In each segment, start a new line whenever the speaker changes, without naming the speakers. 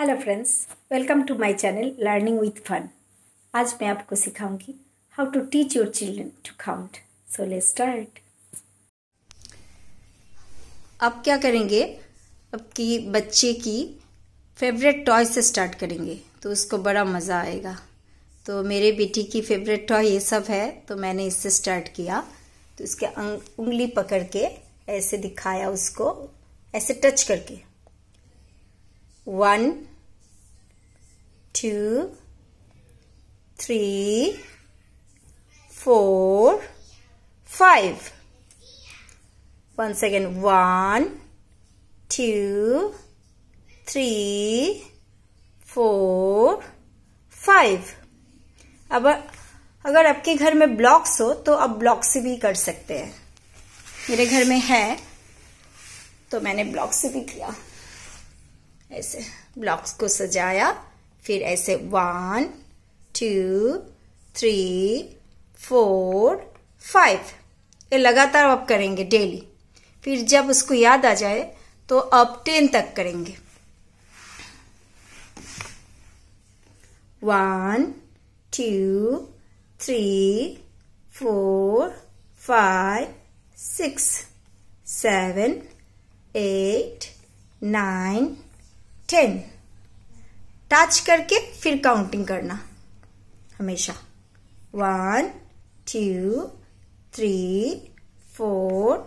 Hello friends welcome to my channel learning with fun आज मैं आपको सिखाऊंगी how to teach your children to count so ले start अब क्या करेंगे अब बच्चे की फेवरेट टॉय से स्टार्ट करेंगे तो उसको बड़ा मज़ा आएगा तो मेरे बेटी की फेवरेट टॉय ये सब है तो मैंने इससे स्टार्ट किया तो इसके उंगली पकड़ के ऐसे दिखाया उसको ऐसे टच करके one, two, three, four, five. Once again, one, two, three, four, five अब अगर आपके घर में ब्लॉक्स हो तो आप ब्लॉक से भी कर सकते हैं मेरे घर में है तो मैंने ब्लॉक से भी किया ऐसे ब्लॉक्स को सजाया फिर ऐसे one two three four five ये लगातार आप करेंगे डेली फिर जब उसको याद आ जाए तो आप टेन तक करेंगे one two three four five six seven eight nine ten touch करके फिर काउंटिंग करना हमेशा one two three four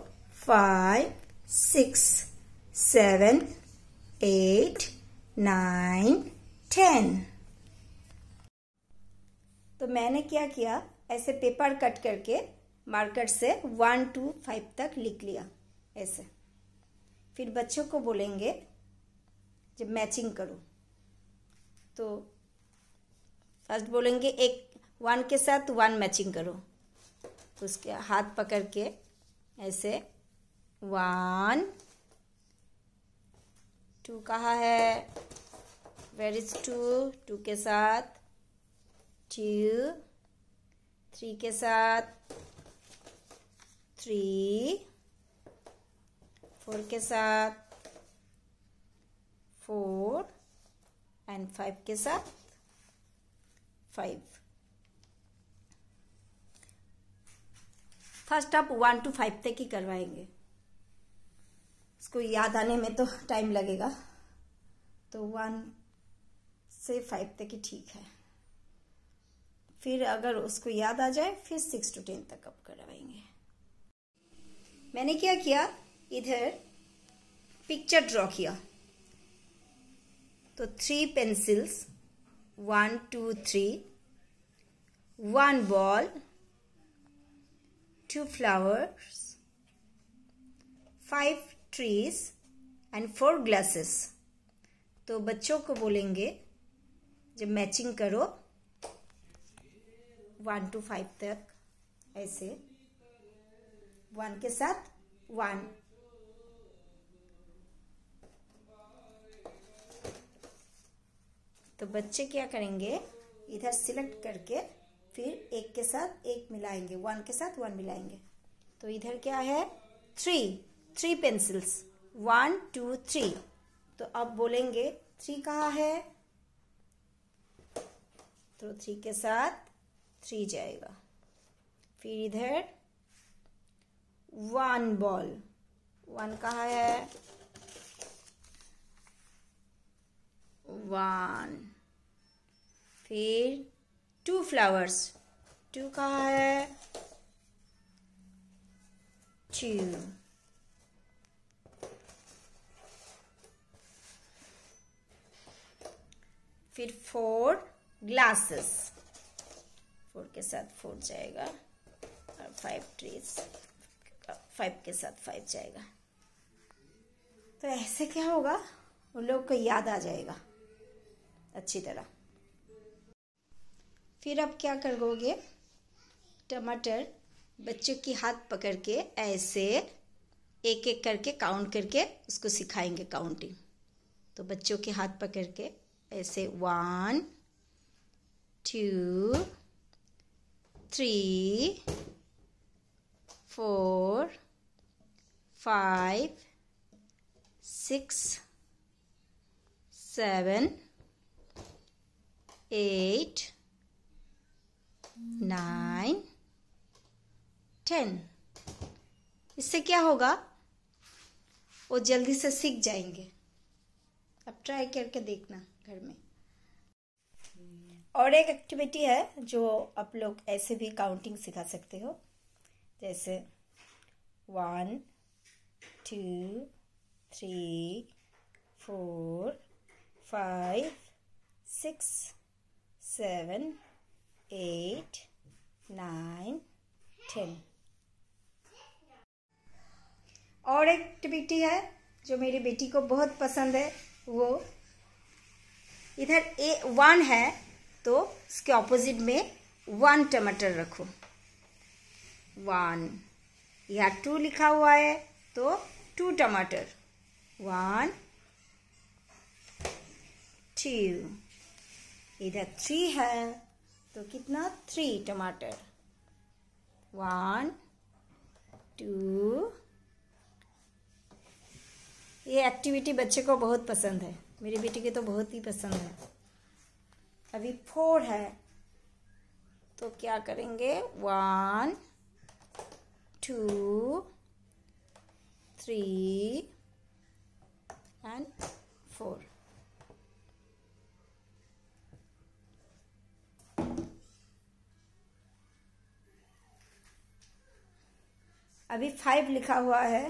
five six seven eight nine ten तो मैंने क्या किया ऐसे पेपर कट करके मार्कर से वन टू फाइव तक लिख लिया ऐसे फिर बच्चों को बोलेंगे जब मैचिंग करो तो फर्स्ट बोलेंगे एक वन के साथ वन मैचिंग करो तो उसके हाथ पकड़ के ऐसे वन टू कहा है वेर इज टू टू के साथ टू थ्री के साथ थ्री फोर के साथ फोर एंड फाइव के साथ फाइव फर्स्ट आप वन टू फाइव तक ही करवाएंगे इसको याद आने में तो टाइम लगेगा तो वन से फाइव तक ही ठीक है फिर अगर उसको याद आ जाए फिर सिक्स टू टेन तक आप करवाएंगे मैंने क्या किया इधर पिक्चर ड्रॉ किया तो three pencils one two three one ball two flowers five trees and four glasses तो बच्चों को बोलेंगे जब मैचिंग करो वन टू फाइव तक ऐसे वन के साथ वन तो बच्चे क्या करेंगे इधर सिलेक्ट करके फिर एक के साथ एक मिलाएंगे वन के साथ वन मिलाएंगे तो इधर क्या है three three pencils one two three तो अब बोलेंगे थ्री कहाँ है तो थ्री के साथ थ्री जाएगा फिर इधर वन बॉल वन कहाँ है वन फिर टू फ्लावर्स टू का है टू फिर फोर ग्लासेस फोर के साथ फोर जाएगा और फाइव ट्रीज फाइव के साथ फाइव जाएगा तो ऐसे क्या होगा उन लोग को याद आ जाएगा अच्छी तरह फिर आप क्या करोगे टमाटर बच्चों की हाथ पकड़ के ऐसे एक एक करके काउंट करके उसको सिखाएंगे काउंटिंग तो बच्चों के हाथ पकड़ के ऐसे one two three four five six seven eight, nine, ten. इससे क्या होगा वो जल्दी से सीख जाएंगे अब ट्राई करके देखना घर में और एक एक्टिविटी है जो आप लोग ऐसे भी काउंटिंग सिखा सकते हो जैसे one two three four five six seven, eight, nine, ten. और एक एक्टिविटी है जो मेरी बेटी को बहुत पसंद है वो इधर ए वन है तो इसके ऑपोजिट में वन टमाटर रखो वन यहाँ टू लिखा हुआ है तो टू टमाटर वन टू इधर थ्री है तो कितना थ्री टमाटर वन टू ये एक्टिविटी बच्चे को बहुत पसंद है मेरी बेटी के तो बहुत ही पसंद है अभी फोर है तो क्या करेंगे one two three and four अभी फाइव लिखा हुआ है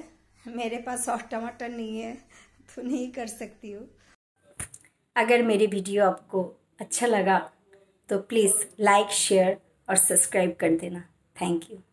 मेरे पास और टमाटर नहीं है तो नहीं कर सकती हूँ अगर मेरी वीडियो आपको अच्छा लगा तो प्लीज़ लाइक शेयर और सब्सक्राइब कर देना थैंक यू